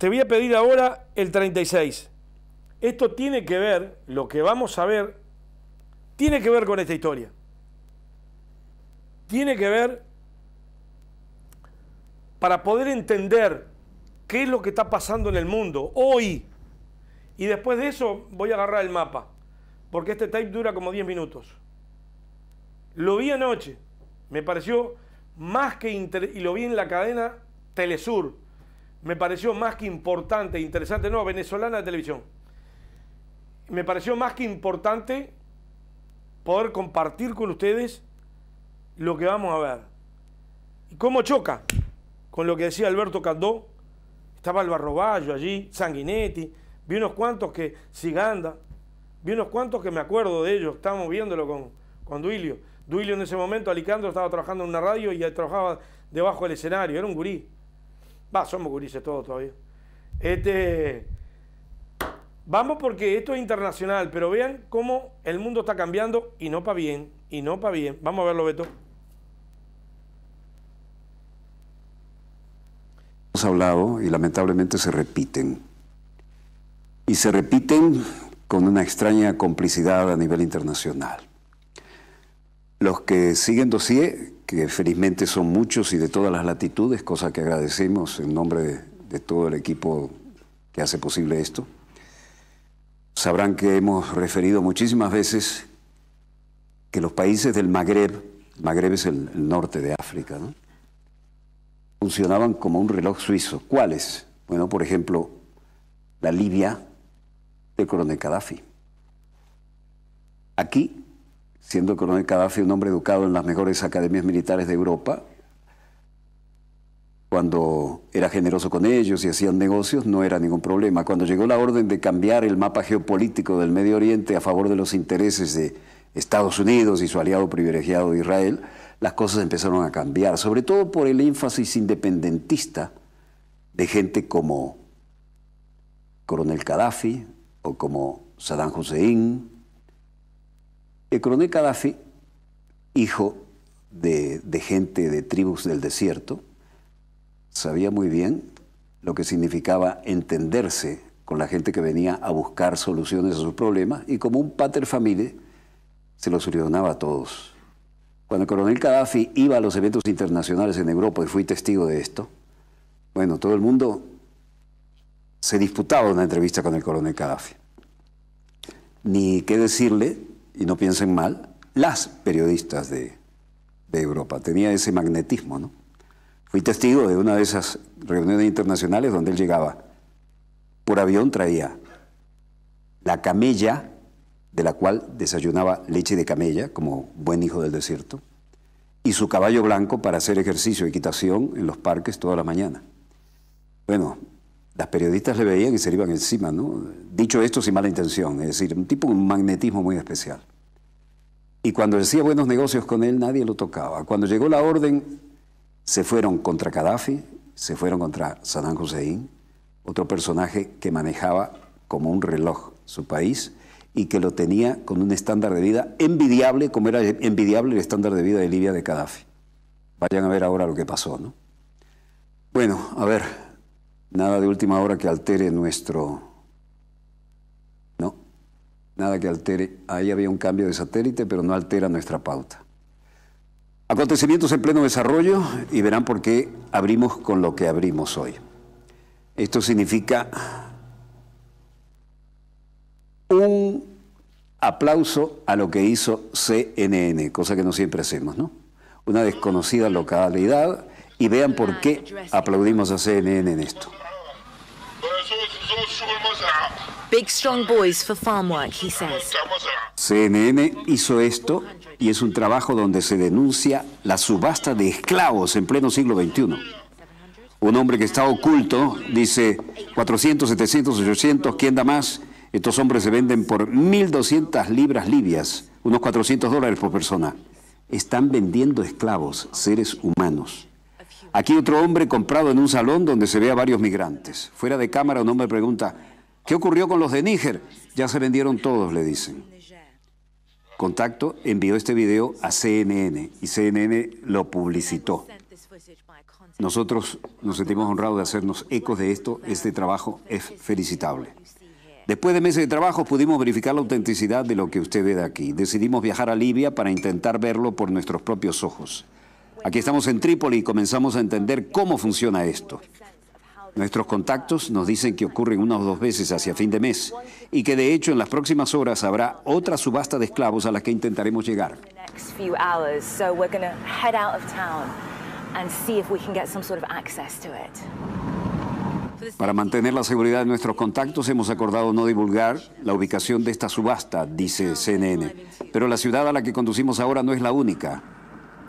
Te voy a pedir ahora el 36. Esto tiene que ver, lo que vamos a ver, tiene que ver con esta historia. Tiene que ver para poder entender qué es lo que está pasando en el mundo hoy. Y después de eso voy a agarrar el mapa, porque este tape dura como 10 minutos. Lo vi anoche, me pareció más que interesante, y lo vi en la cadena Telesur, me pareció más que importante, interesante, no, venezolana de televisión. Me pareció más que importante poder compartir con ustedes lo que vamos a ver. ¿Y cómo choca? Con lo que decía Alberto Candó, estaba Alvaro Barroballo allí, Sanguinetti, vi unos cuantos que, Siganda, vi unos cuantos que me acuerdo de ellos, estábamos viéndolo con, con Duilio. Duilio en ese momento, Alicandro, estaba trabajando en una radio y trabajaba debajo del escenario, era un gurí. Va, somos gurises todos todavía. Este, vamos porque esto es internacional, pero vean cómo el mundo está cambiando y no para bien, y no para bien. Vamos a verlo, Beto. Hemos hablado y lamentablemente se repiten. Y se repiten con una extraña complicidad a nivel internacional. Los que siguen dossier que felizmente son muchos y de todas las latitudes, cosa que agradecemos en nombre de, todo el equipo que hace posible esto. Sabrán que hemos referido muchísimas veces que los países del Magreb, Magreb es el, norte de África, funcionaban como un reloj suizo. ¿Cuáles? Bueno, por ejemplo, la Libia del coronel Gaddafi. Aquí siendo coronel Gaddafi un hombre educado en las mejores academias militares de Europa, cuando era generoso con ellos y hacían negocios, no era ningún problema. Cuando llegó la orden de cambiar el mapa geopolítico del Medio Oriente a favor de los intereses de Estados Unidos y su aliado privilegiado Israel, las cosas empezaron a cambiar, sobre todo por el énfasis independentista de gente como coronel Gaddafi o como Saddam Hussein el coronel Gaddafi, hijo de, gente de tribus del desierto, sabía muy bien lo que significaba entenderse con la gente que venía a buscar soluciones a sus problemas y como un pater se los solucionaba a todos. Cuando el coronel Gaddafi iba a los eventos internacionales en Europa y fui testigo de esto, bueno, todo el mundo se disputaba una entrevista con el coronel Gaddafi. Ni qué decirle y no piensen mal, las periodistas de, Europa. Tenía ese magnetismo, ¿no? Fui testigo de una de esas reuniones internacionales donde él llegaba. Por avión traía la camella, de la cual desayunaba leche de camella, como buen hijo del desierto, y su caballo blanco para hacer ejercicio, equitación en los parques toda la mañana. Bueno, las periodistas le veían y se le iban encima, ¿no? Dicho esto sin mala intención, es decir, un tipo con un magnetismo muy especial. Y cuando decía buenos negocios con él, nadie lo tocaba. Cuando llegó la orden, se fueron contra Gaddafi, se fueron contra Saddam Hussein, otro personaje que manejaba como un reloj su país y que lo tenía con un estándar de vida envidiable, como era envidiable el estándar de vida de Libia de Gaddafi. Vayan a ver ahora lo que pasó, ¿no? Bueno, a ver, Nada de última hora que altere nuestro... No, nada que altere. Ahí había un cambio de satélite, pero no altera nuestra pauta. Acontecimientos en pleno desarrollo y verán por qué abrimos con lo que abrimos hoy. Esto significa un aplauso a lo que hizo CNN, cosa que no siempre hacemos, ¿no? Una desconocida localidad y vean por qué aplaudimos a CNN en esto. Big strong boys for farm work, he says. CNN hizo esto y es un trabajo donde se denuncia la subasta de esclavos en pleno siglo XXI. Un hombre que está oculto dice 400, 700, 800, ¿quién da más? Estos hombres se venden por 1.200 libras libias, unos 400 dólares por persona. Están vendiendo esclavos, seres humanos. Aquí otro hombre comprado en un salón donde se ve a varios migrantes. Fuera de cámara un hombre pregunta, ¿qué ocurrió con los de Níger? Ya se vendieron todos, le dicen. Contacto envió este video a CNN y CNN lo publicitó. Nosotros nos sentimos honrados de hacernos ecos de esto. Este trabajo es felicitable. Después de meses de trabajo pudimos verificar la autenticidad de lo que usted ve aquí. Decidimos viajar a Libia para intentar verlo por nuestros propios ojos. Aquí estamos en Trípoli y comenzamos a entender cómo funciona esto. Nuestros contactos nos dicen que ocurren unas dos veces hacia fin de mes y que de hecho en las próximas horas habrá otra subasta de esclavos a la que intentaremos llegar. Para mantener la seguridad de nuestros contactos hemos acordado no divulgar la ubicación de esta subasta, dice CNN. Pero la ciudad a la que conducimos ahora no es la única.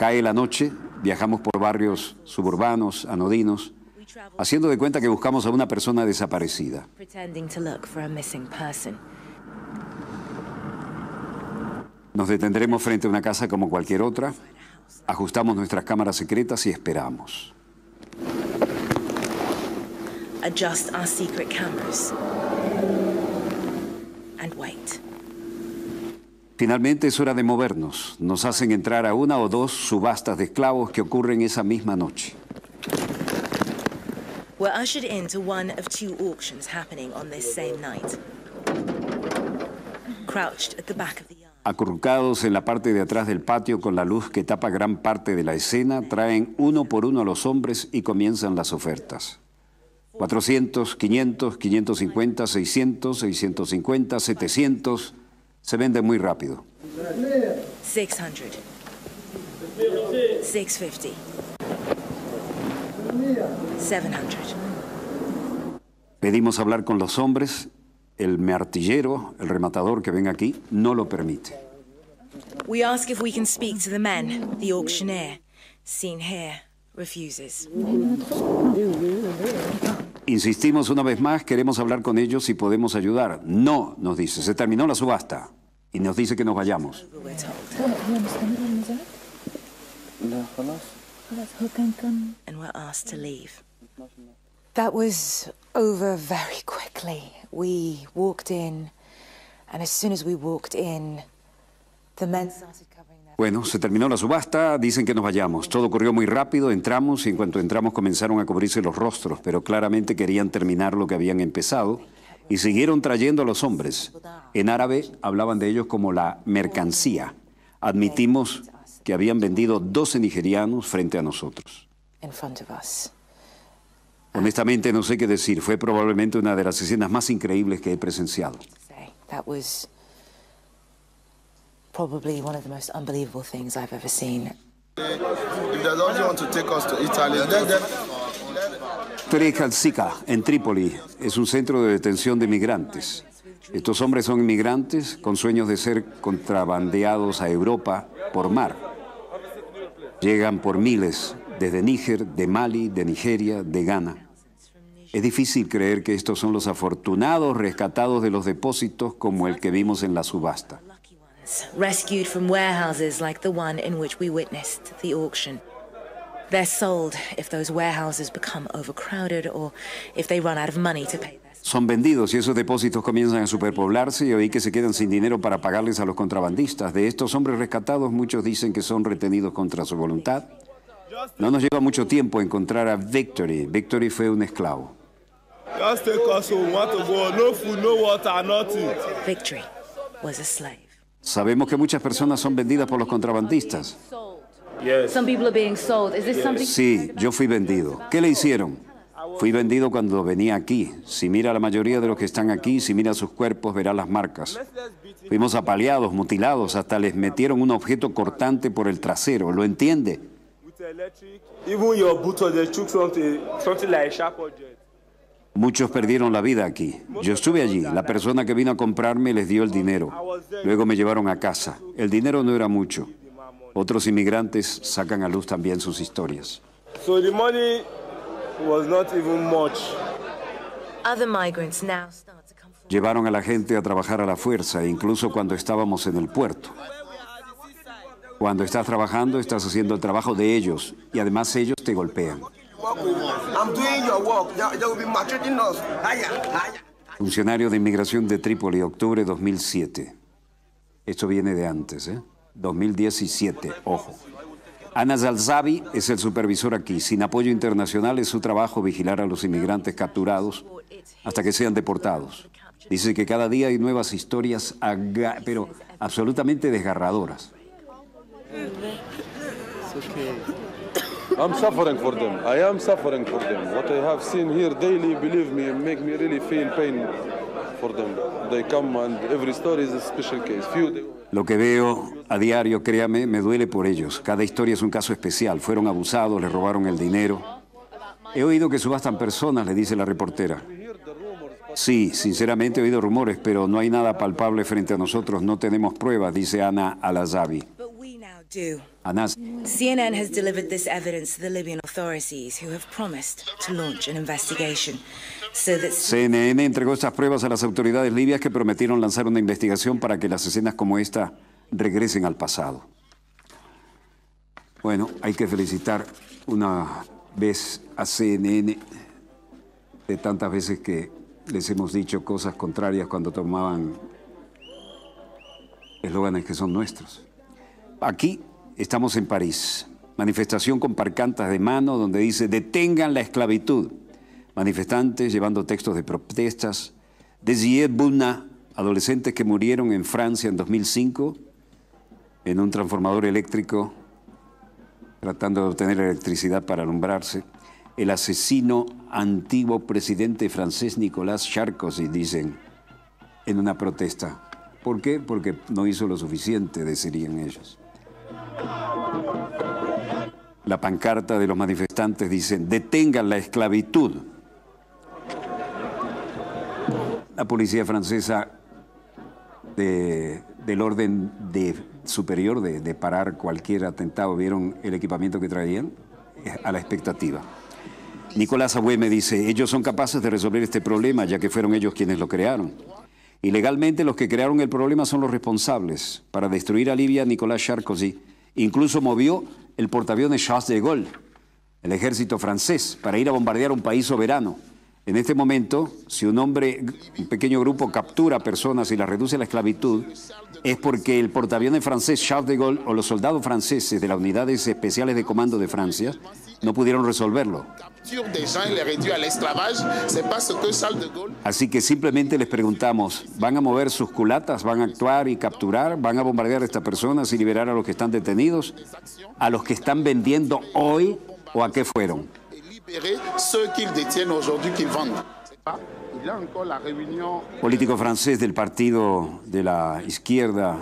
Cae la noche, viajamos por barrios suburbanos, anodinos, haciendo de cuenta que buscamos a una persona desaparecida. Nos detendremos frente a una casa como cualquier otra, ajustamos nuestras cámaras secretas y esperamos. Finalmente es hora de movernos. Nos hacen entrar a una o dos subastas de esclavos que ocurren esa misma noche. Acurrucados en la parte de atrás del patio con la luz que tapa gran parte de la escena, traen uno por uno a los hombres y comienzan las ofertas. 400, 500, 550, 600, 650, 700. Se vende muy rápido. 600. 650. 700. Pedimos hablar con los hombres. El martillero, el rematador que ven aquí, no lo permite. We ask if we can speak to the men, the auctioneer, seen here, refuses. Insistimos una vez más, queremos hablar con ellos y podemos ayudar. No, nos dice, se terminó la subasta y nos dice que nos vayamos. And nos asked to leave. That was over very quickly. We walked in, and as soon as we walked in, the men bueno, se terminó la subasta, dicen que nos vayamos. Todo ocurrió muy rápido, entramos y en cuanto entramos comenzaron a cubrirse los rostros, pero claramente querían terminar lo que habían empezado y siguieron trayendo a los hombres. En árabe hablaban de ellos como la mercancía. Admitimos que habían vendido 12 nigerianos frente a nosotros. Honestamente no sé qué decir, fue probablemente una de las escenas más increíbles que he presenciado probably one of the most unbelievable things I've ever seen. en Trípoli, es un centro de detención de migrantes. Estos hombres son inmigrantes con sueños de ser contrabandeados a Europa por mar. Llegan por miles, desde Níger, de Mali, de Nigeria, de Ghana. Es difícil creer que estos son los afortunados rescatados de los depósitos como el que vimos en la subasta goods rescued from warehouses like the one in which we witnessed the auction. They're sold if those warehouses become overcrowded or if they run out of money to pay Son vendidos y esos depósitos comienzan a superpoblarse y oí que se quedan sin dinero para pagarles a los contrabandistas. De estos hombres rescatados, muchos dicen que son retenidos contra su voluntad. No nos lleva mucho tiempo encontrar a Victory. Victory fue un esclavo. Victory was a slave. Sabemos que muchas personas son vendidas por los contrabandistas. Sí, yo fui vendido. ¿Qué le hicieron? Fui vendido cuando venía aquí. Si mira a la mayoría de los que están aquí, si mira sus cuerpos, verá las marcas. Fuimos apaleados, mutilados, hasta les metieron un objeto cortante por el trasero. ¿Lo entiende? Muchos perdieron la vida aquí. Yo estuve allí. La persona que vino a comprarme les dio el dinero. Luego me llevaron a casa. El dinero no era mucho. Otros inmigrantes sacan a luz también sus historias. Llevaron a la gente a trabajar a la fuerza, incluso cuando estábamos en el puerto. Cuando estás trabajando, estás haciendo el trabajo de ellos y además ellos te golpean. Funcionario de inmigración de Trípoli, octubre 2007. Esto viene de antes, ¿eh? 2017, ojo. Ana Zalzabi es el supervisor aquí. Sin apoyo internacional es su trabajo vigilar a los inmigrantes capturados hasta que sean deportados. Dice que cada día hay nuevas historias, pero absolutamente desgarradoras suffering for them. I am suffering for them. What I have seen here daily, believe me, me really feel pain for them. They come and every story is a special case. Lo que veo a diario, créame, me duele por ellos. Cada historia es un caso especial. Fueron abusados, le robaron el dinero. He oído que subastan personas, le dice la reportera. Sí, sinceramente he oído rumores, pero no hay nada palpable frente a nosotros, no tenemos pruebas, dice Ana Alazabi. CNN CNN entregó estas pruebas a las autoridades libias que prometieron lanzar una investigación para que las escenas como esta regresen al pasado. Bueno, hay que felicitar una vez a CNN de tantas veces que les hemos dicho cosas contrarias cuando tomaban eslóganes que son nuestros. Aquí estamos en París. Manifestación con parcantas de mano donde dice, detengan la esclavitud. Manifestantes llevando textos de protestas. Desiré Buna, adolescentes que murieron en Francia en 2005 en un transformador eléctrico tratando de obtener electricidad para alumbrarse. El asesino antiguo presidente francés Nicolás Sarkozy, dicen, en una protesta. ¿Por qué? Porque no hizo lo suficiente, decían ellos. La pancarta de los manifestantes dice, detengan la esclavitud. La policía francesa del orden de, superior de, parar cualquier atentado, vieron el equipamiento que traían a la expectativa. Nicolás Abue me dice, ellos son capaces de resolver este problema, ya que fueron ellos quienes lo crearon. Ilegalmente los que crearon el problema son los responsables. Para destruir a Libia, Nicolás Sarkozy Incluso movió el portaaviones Charles de Gaulle, el ejército francés, para ir a bombardear un país soberano. En este momento, si un hombre, un pequeño grupo captura personas y las reduce a la esclavitud, es porque el portaaviones francés Charles de Gaulle o los soldados franceses de las unidades especiales de comando de Francia no pudieron resolverlo. Así que simplemente les preguntamos, ¿van a mover sus culatas? ¿Van a actuar y capturar? ¿Van a bombardear a estas personas y liberar a los que están detenidos? ¿A los que están vendiendo hoy o a qué fueron? Político francés del partido de la izquierda,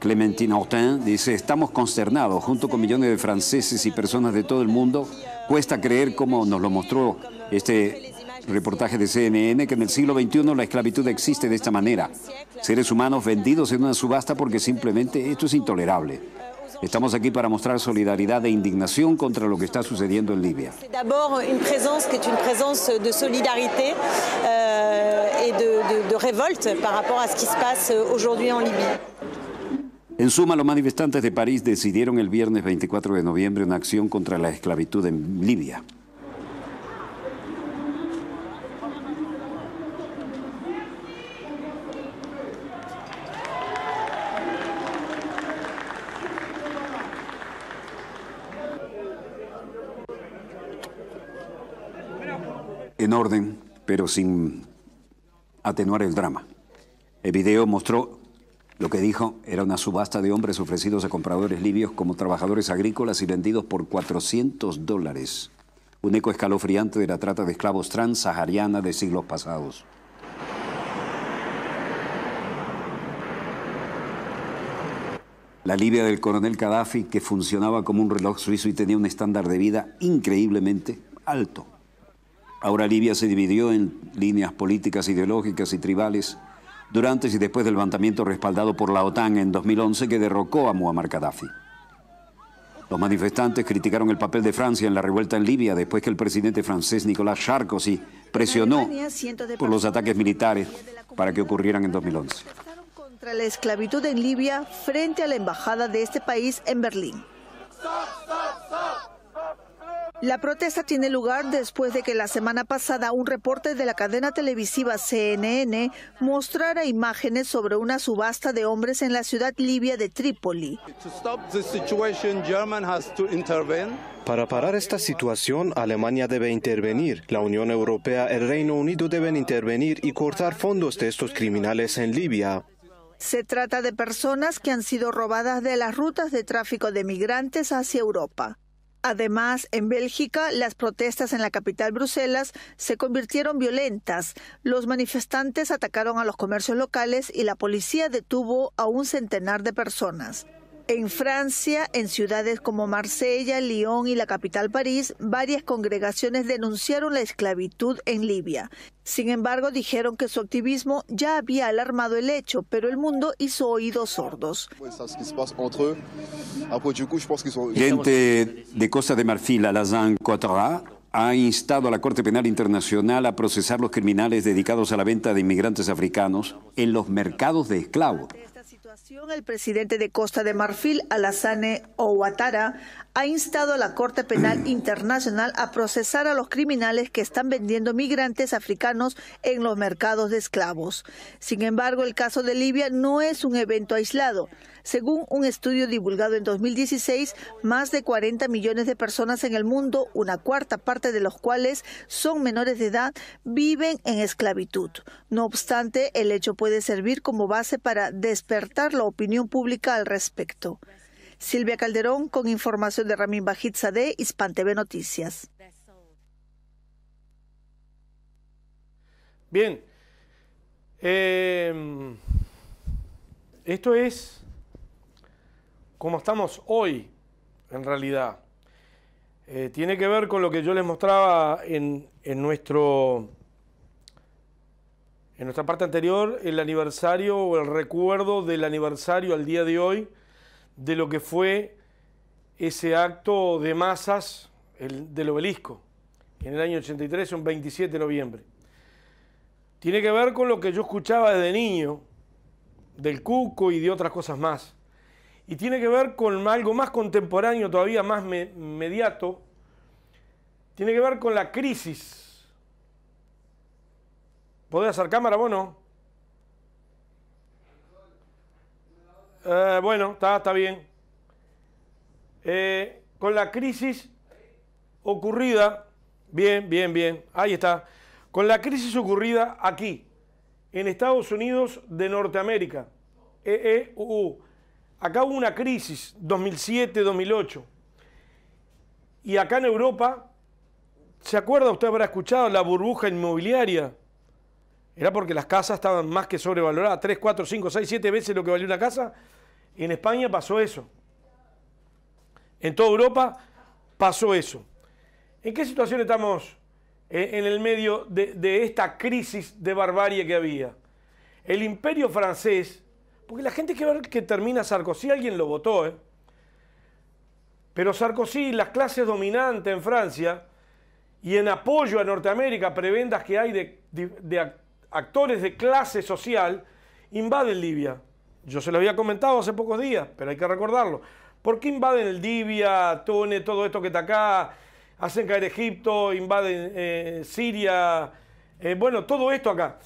Clementine Hortin, dice, estamos consternados, junto con millones de franceses y personas de todo el mundo, cuesta creer, como nos lo mostró este reportaje de CNN, que en el siglo XXI la esclavitud existe de esta manera. Seres humanos vendidos en una subasta porque simplemente esto es intolerable. Estamos aquí para mostrar solidaridad e indignación contra lo que está sucediendo en Libia. D'abord de solidarité euh, de, révolte par rapport à ce qui se passe aujourd'hui en Libye. En suma, los manifestantes de París decidieron el viernes 24 de noviembre una acción contra la esclavitud en Libia. en orden, pero sin atenuar el drama. El video mostró lo que dijo era una subasta de hombres ofrecidos a compradores libios como trabajadores agrícolas y vendidos por 400 dólares. Un eco escalofriante de la trata de esclavos transsahariana de siglos pasados. La Libia del coronel Gaddafi, que funcionaba como un reloj suizo y tenía un estándar de vida increíblemente alto, Ahora Libia se dividió en líneas políticas, ideológicas y tribales durante y después del levantamiento respaldado por la OTAN en 2011 que derrocó a Muammar Gaddafi. Los manifestantes criticaron el papel de Francia en la revuelta en Libia después que el presidente francés Nicolas Sarkozy presionó por los ataques militares para que ocurrieran en 2011. Contra la esclavitud en Libia frente a la embajada de este país en Berlín. La protesta tiene lugar después de que la semana pasada un reporte de la cadena televisiva CNN mostrara imágenes sobre una subasta de hombres en la ciudad libia de Trípoli. Para parar esta situación, Alemania debe intervenir, la Unión Europea, el Reino Unido deben intervenir y cortar fondos de estos criminales en Libia. Se trata de personas que han sido robadas de las rutas de tráfico de migrantes hacia Europa. Además, en Bélgica, las protestas en la capital Bruselas se convirtieron violentas. Los manifestantes atacaron a los comercios locales y la policía detuvo a un centenar de personas. En Francia, en ciudades como Marsella, Lyon y la capital París, varias congregaciones denunciaron la esclavitud en Libia. Sin embargo, dijeron que su activismo ya había alarmado el hecho, pero el mundo hizo oídos sordos. Pues, ah, pues, Gente de Costa de Marfil, Alazán ha instado a la Corte Penal Internacional a procesar los criminales dedicados a la venta de inmigrantes africanos en los mercados de esclavos el presidente de Costa de Marfil, Alassane Ouattara, ha instado a la Corte Penal Internacional a procesar a los criminales que están vendiendo migrantes africanos en los mercados de esclavos. Sin embargo, el caso de Libia no es un evento aislado. Según un estudio divulgado en 2016, más de 40 millones de personas en el mundo, una cuarta parte de los cuales son menores de edad, viven en esclavitud. No obstante, el hecho puede servir como base para despertar la opinión pública al respecto. Silvia Calderón con información de Ramín Bajitza de Hispantv Noticias. Bien. Em, esto es como estamos hoy, en realidad. Eh, tiene que ver con lo que yo les mostraba en, en, nuestro, en nuestra parte anterior, el aniversario o el recuerdo del aniversario al día de hoy de lo que fue ese acto de masas del obelisco en el año 83, un 27 de noviembre. Tiene que ver con lo que yo escuchaba desde niño, del cuco y de otras cosas más. Y tiene que ver con algo más contemporáneo, todavía más inmediato mediato. Tiene que ver con la crisis. ¿Podés hacer cámara vos no? Eh, bueno, está, está bien. Eh, con la crisis ocurrida, bien, bien, bien, ahí está. Con la crisis ocurrida aquí, en Estados Unidos de Norteamérica, EEUU, acá hubo una crisis 2007-2008. Y acá en Europa, ¿se acuerda? Usted habrá escuchado la burbuja inmobiliaria. Era porque las casas estaban más que sobrevaloradas, 3, 4, 5, 6, 7 veces lo que valía una casa y en España pasó eso. En toda Europa pasó eso. ¿En qué situación estamos en el medio de, esta crisis de barbarie que había? El imperio francés, porque la gente que ver que termina Sarkozy, alguien lo votó, ¿eh? Pero Sarkozy, las clases dominantes en Francia y en apoyo a Norteamérica, prebendas que hay de actores de clase social, invaden Libia. Yo se lo había comentado hace pocos días, pero hay que recordarlo. ¿Por qué invaden el Libia, Túnez, todo esto que está acá? Hacen caer Egipto, invaden eh, Siria, eh, bueno, todo esto acá.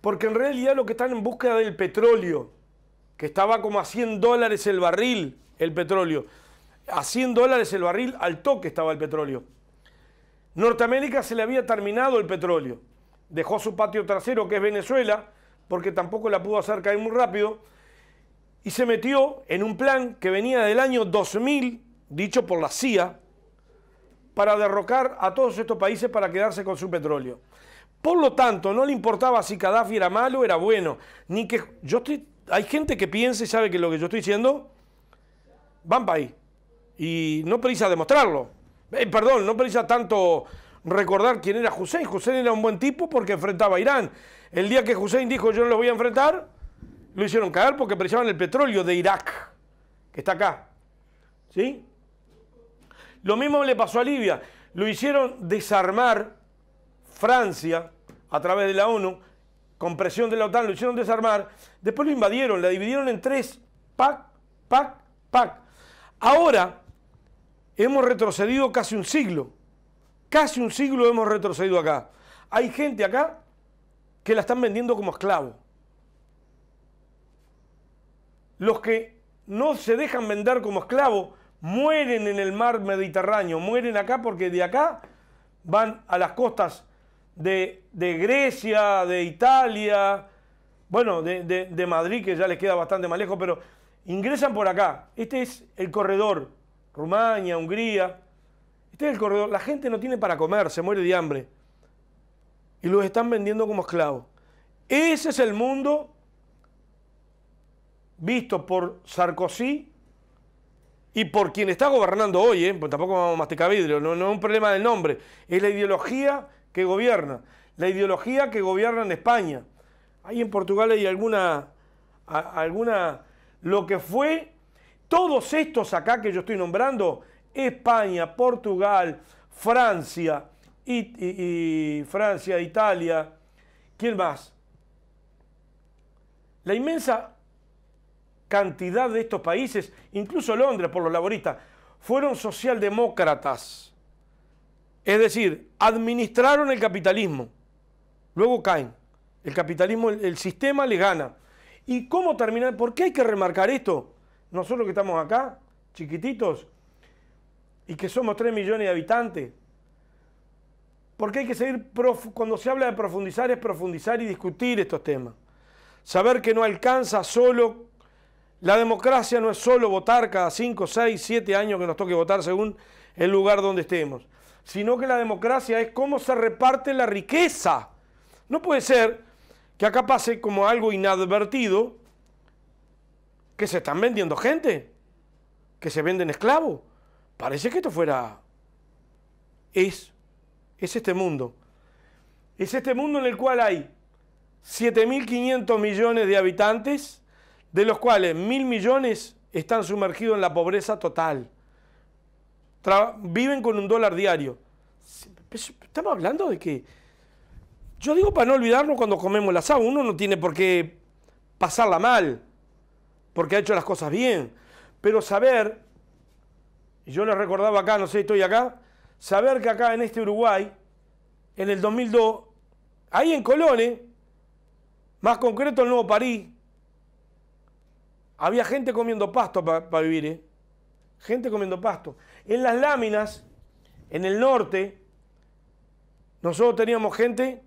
Porque en realidad lo que están en búsqueda del petróleo, que estaba como a 100 dólares el barril, el petróleo. A 100 dólares el barril al toque estaba el petróleo. Norteamérica se le había terminado el petróleo. Dejó su patio trasero, que es Venezuela, porque tampoco la pudo hacer caer muy rápido y se metió en un plan que venía del año 2000, dicho por la CIA, para derrocar a todos estos países para quedarse con su petróleo. Por lo tanto, no le importaba si Gaddafi era malo o era bueno, ni que yo estoy, hay gente que piensa y sabe que lo que yo estoy diciendo van para ahí y no precisa demostrarlo. Eh, perdón, no precisa tanto recordar quién era Hussein. Hussein era un buen tipo porque enfrentaba a Irán. El día que Hussein dijo yo no lo voy a enfrentar, lo hicieron caer porque apreciaban el petróleo de Irak, que está acá. ¿Sí? Lo mismo le pasó a Libia. Lo hicieron desarmar Francia a través de la ONU, con presión de la OTAN, lo hicieron desarmar. Después lo invadieron, la dividieron en tres. Pac, pac, pac. Ahora hemos retrocedido casi un siglo. Casi un siglo hemos retrocedido acá. Hay gente acá que la están vendiendo como esclavo los que no se dejan vender como esclavos mueren en el mar Mediterráneo, mueren acá porque de acá van a las costas de, Grecia, de Italia, bueno, de, de, Madrid, que ya les queda bastante más lejos, pero ingresan por acá. Este es el corredor, Rumania, Hungría. Este es el corredor. La gente no tiene para comer, se muere de hambre. Y los están vendiendo como esclavos. Ese es el mundo visto por Sarkozy y por quien está gobernando hoy, ¿eh? Pues tampoco vamos a masticar vidrio, no, es un problema del nombre, es la ideología que gobierna, la ideología que gobierna en España. Ahí en Portugal hay alguna, alguna, lo que fue, todos estos acá que yo estoy nombrando, España, Portugal, Francia, Francia, Italia, ¿quién más? La inmensa cantidad de estos países, incluso Londres por los laboristas, fueron socialdemócratas. Es decir, administraron el capitalismo, luego caen. El capitalismo, el, sistema le gana. ¿Y cómo terminar? ¿Por qué hay que remarcar esto? Nosotros que estamos acá, chiquititos, y que somos 3 millones de habitantes, porque hay que seguir, cuando se habla de profundizar, es profundizar y discutir estos temas. Saber que no alcanza solo la democracia no es solo votar cada 5, 6, 7 años que nos toque votar según el lugar donde estemos, sino que la democracia es cómo se reparte la riqueza. No puede ser que acá pase como algo inadvertido que se están vendiendo gente, que se venden esclavos. Parece que esto fuera... Es, es este mundo. Es este mundo en el cual hay 7.500 millones de habitantes de los cuales mil millones están sumergidos en la pobreza total. viven con un dólar diario. Pues, estamos hablando de que... Yo digo para no olvidarlo cuando comemos la asado, uno no tiene por qué pasarla mal, porque ha hecho las cosas bien. Pero saber, y yo les recordaba acá, no sé, estoy acá, saber que acá en este Uruguay, en el 2002, ahí en Colones, ¿eh? más concreto el Nuevo París, había gente comiendo pasto para vivir, ¿eh? Gente comiendo pasto. En las láminas, en el norte, nosotros teníamos gente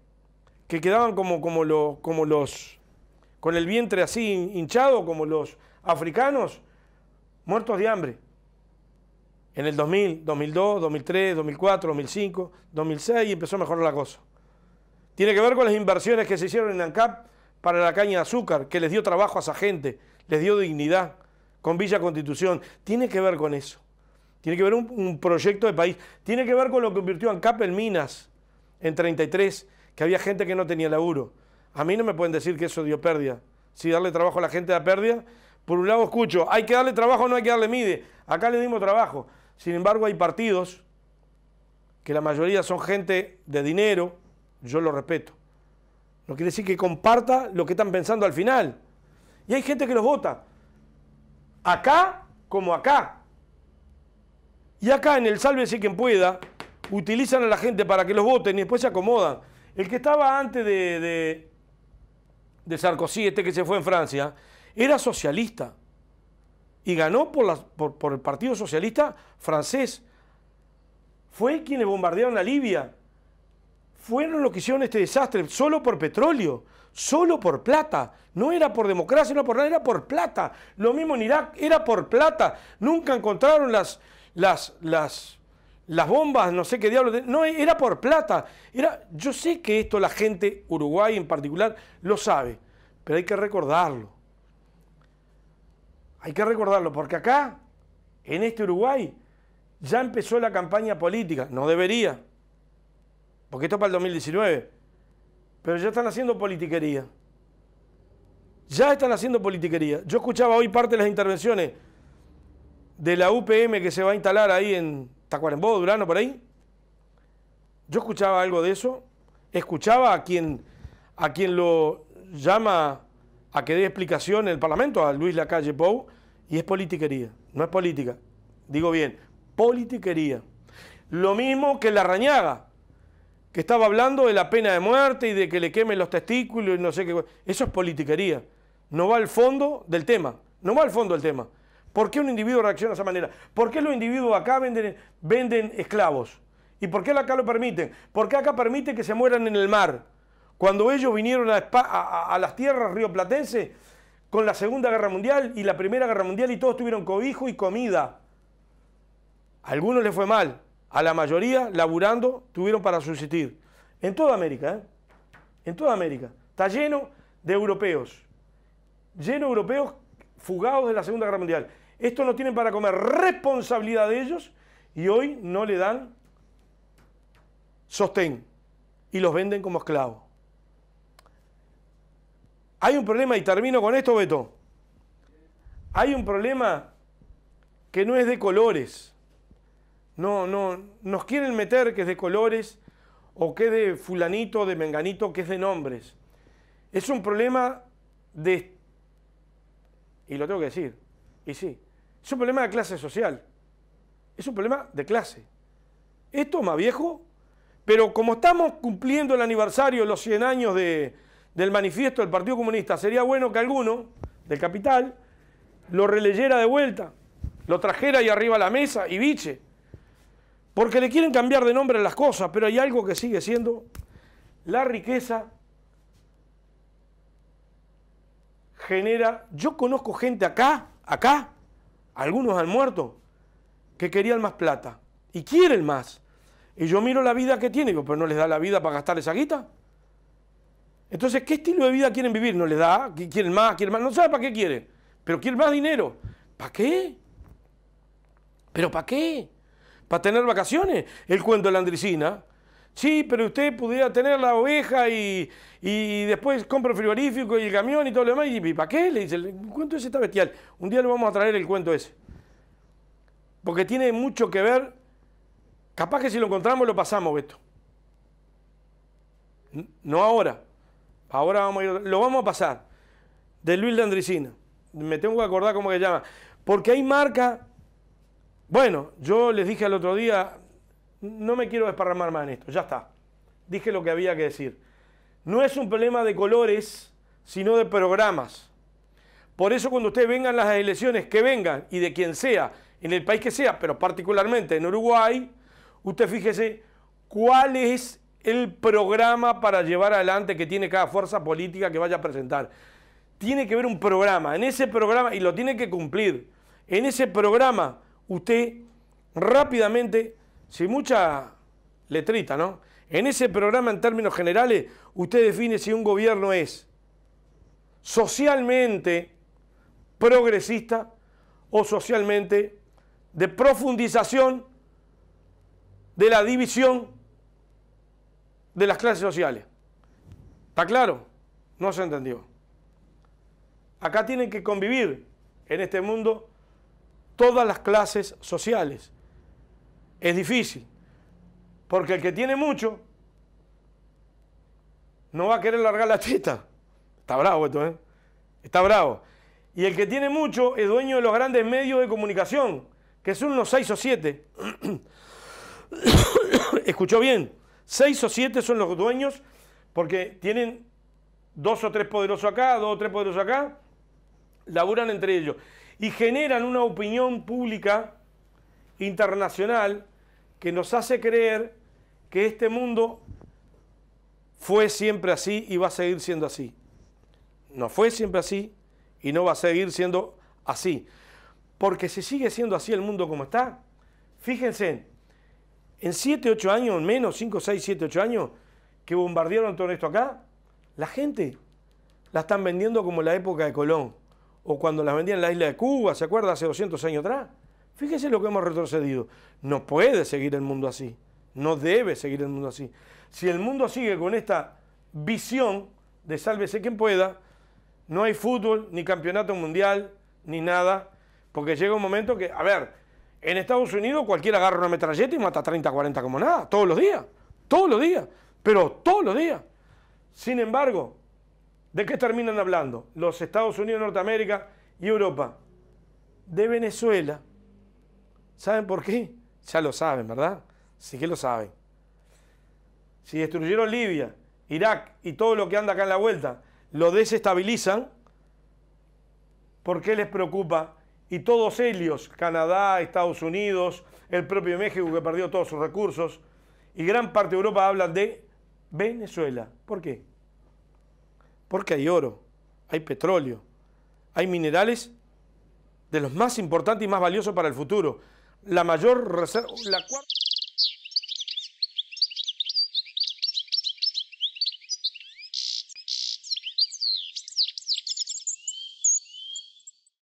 que quedaban como, como, como los, con el vientre así hinchado, como los africanos, muertos de hambre. En el 2000, 2002, 2003, 2004, 2005, 2006 empezó a mejorar la cosa. Tiene que ver con las inversiones que se hicieron en ANCAP para la caña de azúcar, que les dio trabajo a esa gente les dio dignidad con Villa Constitución. Tiene que ver con eso. Tiene que ver un, proyecto de país. Tiene que ver con lo que convirtió en Capel Minas en 33, que había gente que no tenía laburo. A mí no me pueden decir que eso dio pérdida. Si darle trabajo a la gente da pérdida, por un lado escucho, hay que darle trabajo, no hay que darle mide. Acá le dimos trabajo. Sin embargo, hay partidos que la mayoría son gente de dinero, yo lo respeto. No quiere decir que comparta lo que están pensando al final. Y hay gente que los vota. Acá como acá. Y acá en el Si quien pueda, utilizan a la gente para que los voten y después se acomodan. El que estaba antes de, de, Sarkozy, este que se fue en Francia, era socialista. Y ganó por, por el Partido Socialista francés. Fue quienes bombardearon a Libia fueron los que hicieron este desastre, solo por petróleo, solo por plata. No era por democracia, no era por nada, era por plata. Lo mismo en Irak, era por plata. Nunca encontraron las, las, las, las bombas, no sé qué diablo. No, era por plata. Era, yo sé que esto la gente, Uruguay en particular, lo sabe, pero hay que recordarlo. Hay que recordarlo, porque acá, en este Uruguay, ya empezó la campaña política. No debería porque esto es para el 2019, pero ya están haciendo politiquería. Ya están haciendo politiquería. Yo escuchaba hoy parte de las intervenciones de la UPM que se va a instalar ahí en Tacuarembó, Durano, por ahí. Yo escuchaba algo de eso. Escuchaba a quien, a quien lo llama a que dé explicación en el Parlamento, a Luis Lacalle Pou, y es politiquería. No es política. Digo bien, politiquería. Lo mismo que la rañaga que estaba hablando de la pena de muerte y de que le quemen los testículos y no sé qué. Eso es politiquería. No va al fondo del tema. No va al fondo del tema. ¿Por qué un individuo reacciona de esa manera? ¿Por qué los individuos acá venden, esclavos? ¿Y por qué acá lo permiten? ¿Por qué acá permite que se mueran en el mar? Cuando ellos vinieron a, las tierras rioplatenses con la Segunda Guerra Mundial y la Primera Guerra Mundial y todos tuvieron cobijo y comida. A algunos les fue mal, a la mayoría laburando tuvieron para subsistir. En toda América, ¿eh? En toda América. Está lleno de europeos. Lleno de europeos fugados de la Segunda Guerra Mundial. Estos no tienen para comer responsabilidad de ellos y hoy no le dan sostén y los venden como esclavos. Hay un problema, y termino con esto, Beto. Hay un problema que no es de colores. No, no, nos quieren meter que es de colores o que es de fulanito, de menganito, que es de nombres. Es un problema de, y lo tengo que decir, y sí, es un problema de clase social, es un problema de clase. Esto más viejo, pero como estamos cumpliendo el aniversario, los 100 años del manifiesto del Partido Comunista, sería bueno que alguno del capital lo releyera de vuelta, lo trajera ahí arriba a la mesa y biche porque le quieren cambiar de nombre a las cosas, pero hay algo que sigue siendo la riqueza genera... Yo conozco gente acá, acá, algunos han muerto, que querían más plata y quieren más. Y yo miro la vida que tienen, pero no les da la vida para gastar esa guita. Entonces, ¿qué estilo de vida quieren vivir? No les da, quieren más, quieren más, no sabe para qué quieren, pero quieren más dinero. ¿Para qué? ¿Pero para qué? para tener vacaciones, el cuento de la andricina. Sí, pero usted pudiera tener la oveja y, después compra el frigorífico y el camión y todo lo demás. ¿Y, para qué? Le dice, el cuento ese está bestial. Un día le vamos a traer el cuento ese. Porque tiene mucho que ver. Capaz que si lo encontramos lo pasamos, Beto. No ahora. Ahora vamos a ir, lo vamos a pasar. De Luis Landricina. Me tengo que acordar cómo se llama. Porque hay marca bueno, yo les dije al otro día, no me quiero desparramar más en esto, ya está. Dije lo que había que decir. No es un problema de colores, sino de programas. Por eso cuando ustedes vengan las elecciones, que vengan, y de quien sea, en el país que sea, pero particularmente en Uruguay, usted fíjese cuál es el programa para llevar adelante que tiene cada fuerza política que vaya a presentar. Tiene que haber un programa, en ese programa, y lo tiene que cumplir, en ese programa usted rápidamente, sin mucha letrita, ¿no? En ese programa, en términos generales, usted define si un gobierno es socialmente progresista o socialmente de profundización de la división de las clases sociales. ¿Está claro? No se entendió. Acá tienen que convivir en este mundo todas las clases sociales. Es difícil, porque el que tiene mucho no va a querer largar la chita. Está bravo esto, ¿eh? Está bravo. Y el que tiene mucho es dueño de los grandes medios de comunicación, que son los seis o siete. Escuchó bien, seis o siete son los dueños porque tienen dos o tres poderosos acá, dos o tres poderosos acá, laburan entre ellos y generan una opinión pública internacional que nos hace creer que este mundo fue siempre así y va a seguir siendo así. No fue siempre así y no va a seguir siendo así. Porque si sigue siendo así el mundo como está, fíjense, en 7, 8 años, menos 5, 6, 7, 8 años, que bombardearon todo esto acá, la gente la están vendiendo como la época de Colón o cuando las vendían en la isla de Cuba, ¿se acuerda? Hace 200 años atrás. Fíjese lo que hemos retrocedido. No puede seguir el mundo así. No debe seguir el mundo así. Si el mundo sigue con esta visión de sálvese quien pueda, no hay fútbol, ni campeonato mundial, ni nada, porque llega un momento que, a ver, en Estados Unidos cualquiera agarra una metralleta y mata 30, 40 como nada, todos los días, todos los días, pero todos los días. Sin embargo, ¿De qué terminan hablando? Los Estados Unidos, Norteamérica y Europa. De Venezuela. ¿Saben por qué? Ya lo saben, ¿verdad? Sí que lo saben. Si destruyeron Libia, Irak y todo lo que anda acá en la vuelta, lo desestabilizan, ¿por qué les preocupa? Y todos ellos, Canadá, Estados Unidos, el propio México que perdió todos sus recursos, y gran parte de Europa hablan de Venezuela. ¿Por qué? Porque hay oro, hay petróleo, hay minerales de los más importantes y más valiosos para el futuro. La mayor reserva, la cuarta.